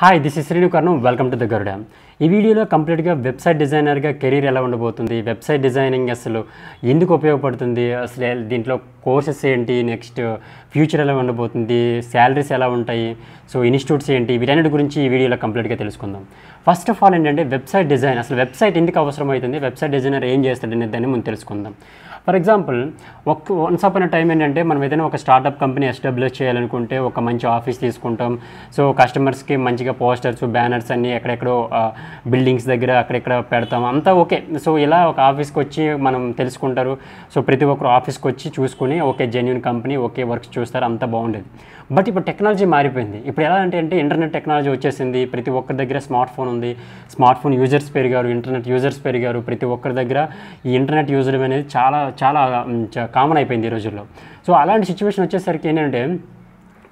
hi this is Srinu Karnam welcome to the Garuda ఈ వీడియోలో కంప్లీట్గా వెబ్సైట్ డిజైనర్గా కెరీర్ ఎలా ఉండబోతుంది వెబ్సైట్ డిజైనింగ్ అసలు ఎందుకు ఉపయోగపడుతుంది అసలు దీంట్లో కోర్సెస్ ఏంటి నెక్స్ట్ ఫ్యూచర్ ఎలా ఉండబోతుంది శాలరీస్ ఎలా ఉంటాయి సో ఇన్స్టిట్యూట్స్ ఏంటి వీటన్నిటి గురించి ఈ వీడియోలో కంప్లీట్గా తెలుసుకుందాం ఫస్ట్ ఆఫ్ ఆల్ ఏంటంటే వెబ్సైట్ డిజైన్ అసలు వెబ్సైట్ ఎందుకు అవసరం అవుతుంది వెబ్సైట్ డిజైనర్ ఏం అనేది దాన్ని ముందు తెలుసుకుందాం ఫర్ ఎగ్జాంపుల్ ఒక వన్స్ అప్ అనే టైం ఏంటంటే మనం ఏదైనా ఒక స్టార్టప్ కంపెనీ ఎస్టాబ్లిష్ చేయాలనుకుంటే ఒక మంచి ఆఫీస్ తీసుకుంటాం సో కస్టమర్స్కి మంచిగా పోస్టర్స్ బ్యానర్స్ అన్నీ ఎక్కడెక్కడో బిల్డింగ్స్ దగ్గర అక్కడెక్కడ పెడతాం అంతా ఓకే సో ఇలా ఒక ఆఫీస్కి వచ్చి మనం తెలుసుకుంటారు సో ప్రతి ఒక్కరు ఆఫీస్కి వచ్చి చూసుకుని okay genuine company okay works చూస్తారు అంత బాగుండేది బట్ ఇప్పుడు టెక్నాలజీ మారిపోయింది ఇప్పుడు ఎలా అంటే అంటే ఇంటర్నెట్ టెక్నాలజీ వచ్చేసింది ప్రతి ఒక్కరి దగ్గర స్మార్ట్ ఫోన్ ఉంది స్మార్ట్ ఫోన్ యూజర్స్ పెరిగారు ఇంటర్నెట్ యూజర్స్ పెరిగారు ప్రతి ఒక్కరి దగ్గర ఈ ఇంటర్నెట్ యూజర్ అనేది చాలా చాలా కామన్ అయిపోయింది ఈ రోజుల్లో సో అలాంటి సిచ్యువేషన్ వచ్చేసరికి ఏంటంటే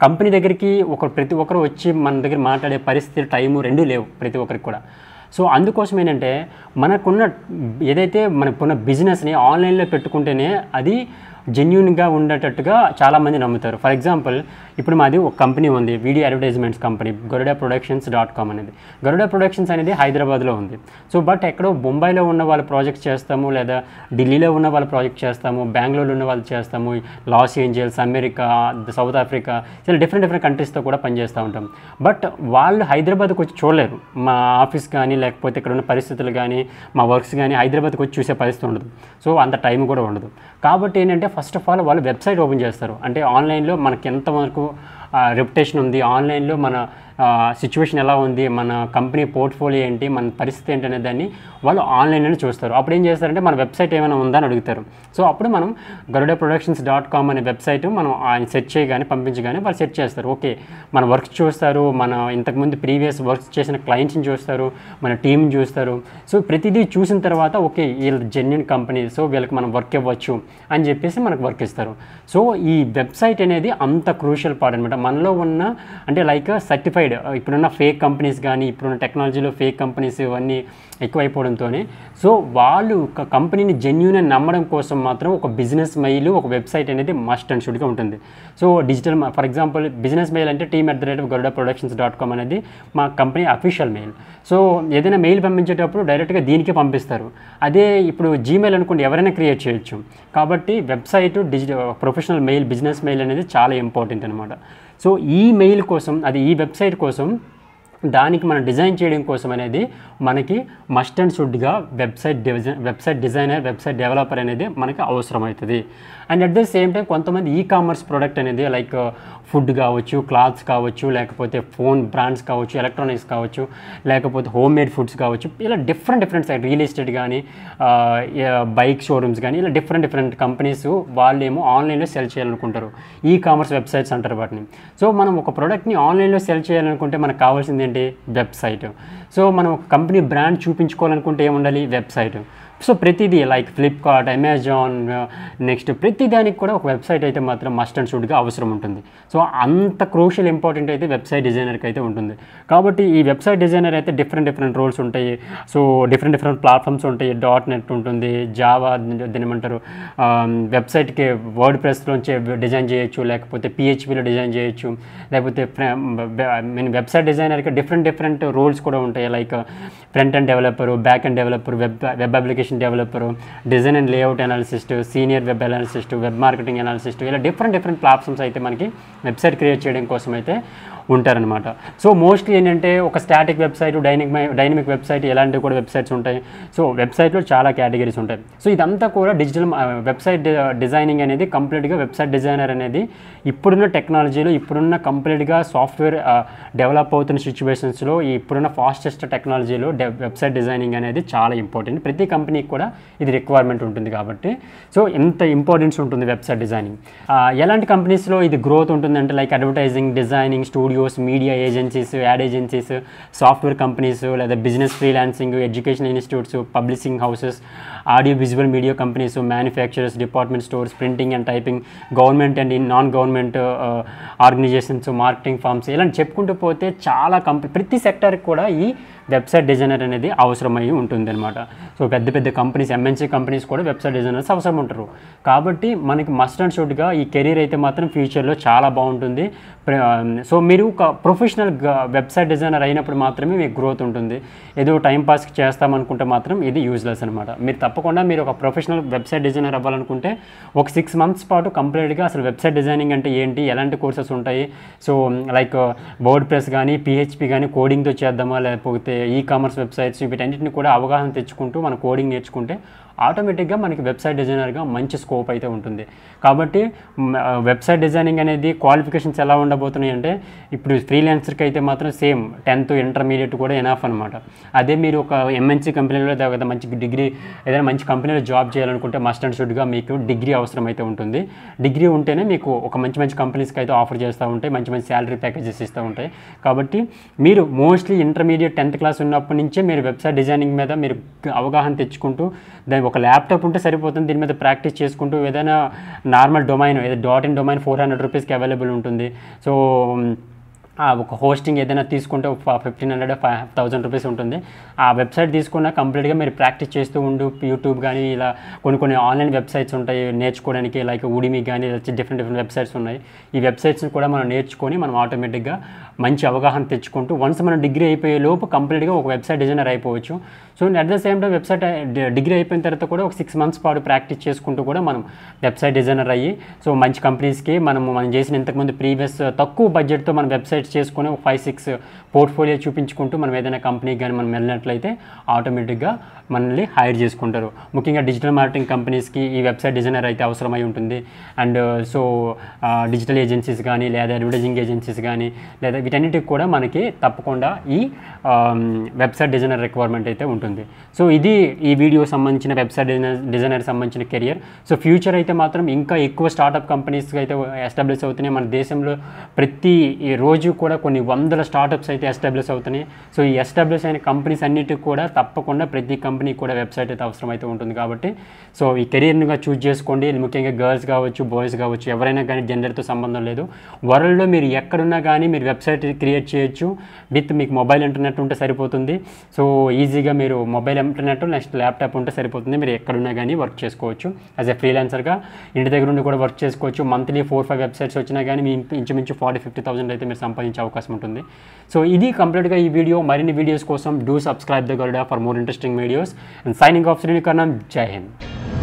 కంపెనీ దగ్గరికి ఒక ప్రతి ఒక్కరు వచ్చి మన దగ్గర మాట్లాడే పరిస్థితి టైము రెండూ లేవు ప్రతి ఒక్కరికి కూడా సో అందుకోసం ఏంటంటే మనకున్న ఏదైతే మనకున్న బిజినెస్ని ఆన్లైన్లో పెట్టుకుంటేనే అది జెన్యున్గా ఉండేటట్టుగా చాలామంది నమ్ముతారు ఫర్ ఎగ్జాంపుల్ ఇప్పుడు మాది ఒక కంపెనీ ఉంది video advertisements company Garuda Productions dot com అనేది గరుడా ప్రొడక్షన్స్ అనేది హైదరాబాద్లో ఉంది సో బట్ ఎక్కడో ముంబైలో ఉన్న వాళ్ళ ప్రాజెక్ట్ చేస్తాము లేదా ఢిల్లీలో ఉన్న వాళ్ళ ప్రాజెక్ట్ చేస్తాము బెంగళూరులో ఉన్న వాళ్ళు చేస్తాము Los Angeles America South Africa ఇలా డిఫరెంట్ డిఫరెంట్ కంట్రీస్తో కూడా పనిచేస్తూ ఉంటాం బట్ వాళ్ళు హైదరాబాద్కి వచ్చి చూడలేరు మా ఆఫీస్ కానీ లేకపోతే ఇక్కడ ఉన్న పరిస్థితులు కానీ మా వర్క్స్ కానీ హైదరాబాద్కి వచ్చి చూసే పరిస్థితి ఉండదు సో అంత టైం కూడా ఉండదు కాబట్టి ఏంటంటే ఫస్ట్ ఆఫ్ ఆల్ వాళ్ళు వెబ్సైట్ ఓపెన్ చేస్తారు అంటే ఆన్లైన్లో మనకి ఎంతవరకు రెప్యుటేషన్ ఉంది ఆన్లైన్లో మన సిచ్యువేషన్ ఎలా ఉంది మన కంపెనీ పోర్ట్ఫోలియో ఏంటి మన పరిస్థితి ఏంటి అనే దాన్ని వాళ్ళు ఆన్లైన్లోనే చూస్తారు అప్పుడు ఏం చేస్తారంటే మన వెబ్సైట్ ఏమైనా ఉందా అని అడుగుతారు సో అప్పుడు మనం గరుడ ప్రొడక్షన్స్ డాట్ కామ్ అనే వెబ్సైట్ మనం ఆయన సెర్చ్ చేయగానే పంపించగానే వాళ్ళు సెర్చ్ చేస్తారు ఓకే మన వర్క్స్ చూస్తారు మన ఇంతకుముందు ప్రీవియస్ వర్క్స్ చేసిన క్లయింట్స్ని చూస్తారు మన టీంని చూస్తారు సో ప్రతిదీ చూసిన తర్వాత ఓకే వీళ్ళు జెన్యున్ కంపెనీ సో వీళ్ళకి మనం వర్క్ ఇవ్వచ్చు అని చెప్పేసి మనకు వర్క్ ఇస్తారు సో ఈ వెబ్సైట్ అనేది అంత క్రూషియల్ పార్ట్ అనమాట మనలో ఉన్న అంటే లైక్ సర్టిఫైడ్ మోడిఫైడ్ ఇప్పుడున్న ఫేక్ కంపెనీస్ కానీ ఇప్పుడున్న టెక్నాలజీలో ఫేక్ కంపెనీస్ ఇవన్నీ ఎక్కువైపోవడంతోనే సో వాళ్ళు ఒక కంపెనీని జెన్యున్ అని నమ్మడం కోసం మాత్రం ఒక బిజినెస్ మెయిల్ ఒక వెబ్సైట్ అనేది మస్ట్ అండ్ షుడ్గా ఉంటుంది so digital for example business mail అంటే team at the rate of Garuda Productions dot com అనేది మా కంపెనీ అఫీషియల్ మెయిల్ సో ఏదైనా మెయిల్ పంపించేటప్పుడు డైరెక్ట్గా దీనికే పంపిస్తారు అదే ఇప్పుడు జీమెయిల్ అనుకుంటే ఎవరైనా క్రియేట్ చేయొచ్చు కాబట్టి website digital professional mail business mail అనేది చాలా ఇంపార్టెంట్ అనమాట సో ఈ మెయిల్ కోసం అది ఈ వెబ్సైట్ కోసం దానికి మనం డిజైన్ చేయడం కోసం అనేది మనకి మస్ట్ అండ్ షుడ్గా website design website designer website developer అనేది మనకి అవసరమవుతుంది and at the same time కొంతమంది ఈ కామర్స్ ప్రోడక్ట్ అనేది లైక్ ఫుడ్ కావచ్చు క్లాత్స్ కావచ్చు లేకపోతే ఫోన్ బ్రాండ్స్ కావచ్చు ఎలక్ట్రానిక్స్ కావచ్చు లేకపోతే హోమ్ మేడ్ ఫుడ్స్ కావచ్చు ఇలా different different site real estate కానీ బైక్ షోరూమ్స్ కానీ ఇలా డిఫరెంట్ డిఫరెంట్ కంపెనీస్ వాళ్ళు ఏమో ఆన్లైన్లో సెల్ చేయాలనుకుంటారు ఈ కామర్స్ వెబ్సైట్స్ అంటారు వాటిని సో మనం ఒక ప్రోడక్ట్ని ఆన్లైన్లో సెల్ చేయాలనుకుంటే మనకు కావాల్సింది ఏంటి వెబ్సైట్ సో మనం కంపెనీ బ్రాండ్ చూపించుకోవాలనుకుంటే ఏముండాలి వెబ్సైట్ సో ప్రతిదీ లైక్ ఫ్లిప్కార్ట్ అమెజాన్ నెక్స్ట్ ప్రతి దానికి కూడా ఒక వెబ్సైట్ అయితే మాత్రం మస్ట్ అండ్ షుడ్గా అవసరం ఉంటుంది సో అంత క్రూషియల్ ఇంపార్టెంట్ అయితే వెబ్సైట్ డిజైనర్కి అయితే ఉంటుంది కాబట్టి ఈ వెబ్సైట్ డిజైనర్ అయితే డిఫరెంట్ డిఫరెంట్ రోల్స్ ఉంటాయి సో డిఫరెంట్ డిఫరెంట్ ప్లాట్ఫామ్స్ ఉంటాయి డాట్ నెట్ ఉంటుంది జావా దీనిమంటారు వెబ్సైట్కి వర్డ్ ప్రెస్లోంచి డిజైన్ చేయొచ్చు లేకపోతే పిహెచ్పిలో డిజైన్ చేయొచ్చు లేకపోతే మీన్ వెబ్సైట్ డిజైనర్కి డిఫరెంట్ డిఫరెంట్ రోల్స్ కూడా ఉంటాయి like front end developer back end developer web web application application developer design and layout analyst senior web analyst web marketing analyst ఇలా డిఫరెంట్ డిఫరెంట్ ప్లాట్ఫామ్స్ అయితే మనకి website create చేయడం కోసం అయితే ఉంటారనమాట సో మోస్ట్లీ ఏంటంటే ఒక static website dynamic dynamic website ఇలాంటివి కూడా వెబ్సైట్స్ ఉంటాయి సో వెబ్సైట్లో చాలా కేటగిరీస్ ఉంటాయి సో ఇదంతా కూడా డిజిటల్ వెబ్సైట్ డిజైనింగ్ అనేది కంప్లీట్గా వెబ్సైట్ డిజైనర్ అనేది ఇప్పుడున్న టెక్నాలజీలో ఇప్పుడున్న కంప్లీట్గా సాఫ్ట్వేర్ డెవలప్ అవుతున్న సిచ్యువేషన్స్లో ఇప్పుడున్న ఫాస్టెస్ట్ టెక్నాలజీలో వెబ్సైట్ డిజైనింగ్ అనేది చాలా ఇంపార్టెంట్ ప్రతి కంపెనీ అన్నిటికి కూడా ఇది రిక్వైర్మెంట్ ఉంటుంది కాబట్టి సో ఎంత ఇంపార్టెన్స్ ఉంటుంది వెబ్సైట్ డిజైనింగ్ ఎలాంటి కంపెనీస్లో ఇది గ్రోత్ ఉంటుందంటే like advertising designing studios media agencies ad agencies software companies లేదా business freelancing education institutes publishing houses audio visual media companies manufacturers department stores printing and typing government and in non government organizations marketing firms ఇలా చెప్పుకుంటూ పోతే చాలా company ప్రతి సెక్టర్కి కూడా ఈ website designer అనేది అవసరమై ఉంటుంది అనమాట సో పెద్ద పెద్ద కంపెనీస్ ఎంఎన్సీ కంపెనీస్ కూడా వెబ్సైట్ డిజైనర్స్ అవసరం ఉంటారు కాబట్టి మనకి మస్ట్ అండ్ షుడ్గా ఈ కెరీర్ అయితే మాత్రం ఫ్యూచర్లో చాలా బాగుంటుంది సో మీరు ఒక ప్రొఫెషనల్ వెబ్సైట్ డిజైనర్ అయినప్పుడు మాత్రమే మీకు గ్రోత్ ఉంటుంది ఏదో టైం పాస్ చేస్తామనుకుంటే మాత్రం ఇది యూజ్లెస్ అనమాట మీరు తప్ప తప్పకుండా మీరు ఒక ప్రొఫెషనల్ వెబ్సైట్ డిజైనర్ అవ్వాలనుకుంటే ఒక సిక్స్ మంత్స్ పాటు కంప్లీట్గా అసలు వెబ్సైట్ డిజైనింగ్ అంటే ఏంటి ఎలాంటి కోర్సెస్ ఉంటాయి సో లైక్ బోర్డ్ ప్రెస్ కానీ పిహెచ్పి కానీ కోడింగ్తో చేద్దామా లేకపోతే ఈ కామర్స్ వెబ్సైట్స్ వీటన్నిటిని కూడా అవగాహన తెచ్చుకుంటూ మనం కోడింగ్ నేర్చుకుంటే ఆటోమేటిక్గా మనకి వెబ్సైట్ డిజైనర్గా మంచి స్కోప్ అయితే ఉంటుంది కాబట్టి వెబ్సైట్ డిజైనింగ్ అనేది క్వాలిఫికేషన్స్ ఎలా ఉండబోతున్నాయి అంటే ఇప్పుడు ఫ్రీలాన్సర్కి అయితే మాత్రం సేమ్ టెన్త్ ఇంటర్మీడియట్ కూడా ఎనాఫ్ అనమాట అదే మీరు ఒక ఎంఎన్సీ కంపెనీలో లేదా మంచి డిగ్రీ ఏదైనా మంచి కంపెనీలో జాబ్ చేయాలనుకుంటే మస్ట్ అండ్ షుడ్గా మీకు డిగ్రీ అవసరం అయితే ఉంటుంది డిగ్రీ ఉంటేనే మీకు ఒక మంచి మంచి కంపెనీస్కి అయితే ఆఫర్ చేస్తూ ఉంటాయి మంచి మంచి శాలరీ ప్యాకేజెస్ ఇస్తూ ఉంటాయి కాబట్టి మీరు మోస్ట్లీ ఇంటర్మీడియట్ టెన్త్ క్లాస్ ఉన్నప్పటి నుంచే మీరు వెబ్సైట్ డిజైనింగ్ మీద మీరు అవగాహన తెచ్చుకుంటూ దాని ఒక ల్యాప్టాప్ ఉంటే సరిపోతుంది దీని మీద ప్రాక్టీస్ చేసుకుంటూ ఏదైనా నార్మల్ డొమైన్ ఏదైనా dot in domain four hundred రూపీస్కి అవైలబుల్ ఉంటుంది సో ఒక హోస్టింగ్ ఏదైనా తీసుకుంటే fifteen hundred five thousand rupees ఉంటుంది ఆ వెబ్సైట్ తీసుకున్న కంప్లీట్గా మీరు ప్రాక్టీస్ చేస్తూ ఉండు యూట్యూబ్ కానీ ఇలా కొన్ని కొన్ని ఆన్లైన్ వెబ్సైట్స్ ఉంటాయి నేర్చుకోవడానికి లైక్ ఉడిమి కానీ డిఫరెంట్ డిఫరెంట్ వెబ్సైట్స్ ఉన్నాయి ఈ వెబ్సైట్స్ని కూడా మనం నేర్చుకొని మనం ఆటోమేటిక్గా మంచి అవగాహన తెచ్చుకుంటూ వన్స్ మనం డిగ్రీ అయిపోయే లోపు కంప్లీట్గా ఒక వెబ్సైట్ డిజైనర్ అయిపోవచ్చు so at the same time website degree అయిపోయిన తర్వాత కూడా ఒక సిక్స్ మంత్స్ పాటు ప్రాక్టీస్ చేసుకుంటూ కూడా మనం వెబ్సైట్ డిజైనర్ అయ్యి సో మంచి కంపెనీస్కి మనం మనం చేసిన ఇంతకుముందు ప్రీవియస్ తక్కువ బడ్జెట్తో మనం వెబ్సైట్స్ చేసుకుని ఒక ఫైవ్ సిక్స్ పోర్ట్ఫోలియో చూపించుకుంటూ మనం ఏదైనా కంపెనీకి కానీ మనం వెళ్ళినట్లయితే ఆటోమేటిక్గా మనల్ని హైర్ చేసుకుంటారు ముఖ్యంగా డిజిటల్ మార్కెటింగ్ కంపెనీస్కి ఈ వెబ్సైట్ డిజైనర్ అయితే అవసరమై ఉంటుంది అండ్ సో డిజిటల్ ఏజెన్సీస్ కానీ లేదా అడ్వర్టైజింగ్ ఏజెన్సీస్ కానీ లేదా వీటన్నిటికి కూడా మనకి తప్పకుండా ఈ వెబ్సైట్ డిజైనర్ రిక్వైర్మెంట్ అయితే ఉంటుంది సో ఇది ఈ వీడియో సంబంధించిన వెబ్సైట్ డిజైనర్ డిజైనర్ సంబంధించిన కెరియర్ సో ఫ్యూచర్ అయితే మాత్రం ఇంకా ఎక్కువ స్టార్టప్ కంపెనీస్ అయితే ఎస్టాబ్లిష్ అవుతున్నాయి మన దేశంలో ప్రతి రోజు కూడా కొన్ని వందల స్టార్టప్స్ అయితే ఎస్టాబ్లిష్ అవుతున్నాయి సో ఈ ఎస్టాబ్లిష్ అయిన కంపెనీస్ అన్నిటికి కూడా తప్పకుండా ప్రతి కంపెనీకి కూడా వెబ్సైట్ అయితే అవసరం అయితే ఉంటుంది కాబట్టి సో ఈ కెరీర్నిగా చూజ్ చేసుకోండి ముఖ్యంగా గర్ల్స్ కావచ్చు బాయ్స్ కావచ్చు ఎవరైనా కానీ జెండర్తో సంబంధం లేదు వరల్డ్లో మీరు ఎక్కడున్నా కానీ మీరు వెబ్సైట్ వెబ్సైట్ క్రియేట్ చేయొచ్చు విత్ మీకు మొబైల్ ఇంటర్నెట్ ఉంటే సరిపోతుంది సో ఈజీగా మీరు మొబైల్ ఇంటర్నెట్ నెక్స్ట్ ల్యాప్టాప్ ఉంటే సరిపోతుంది మీరు ఎక్కడున్నా కానీ వర్క్ చేసుకోవచ్చు యాజ్ ఎ ఫ్రీలాన్సర్గా ఇంటి దగ్గర ఉండి కూడా వర్క్ చేసుకోవచ్చు మంత్లీ ఫోర్ ఫైవ్ వెబ్సైట్స్ వచ్చినా కానీ మీ ఇంచుమించు ఫార్టీ ఫిఫ్టీ థౌసండ్ అయితే మీరు సంపాదించే అవకాశం ఉంటుంది సో ఇది కంప్లీట్గా ఈ వీడియో మరిన్ని వీడియోస్ కోసం do subscribe the Garuda for more interesting videos and signing off Srinikaranam జై హింద్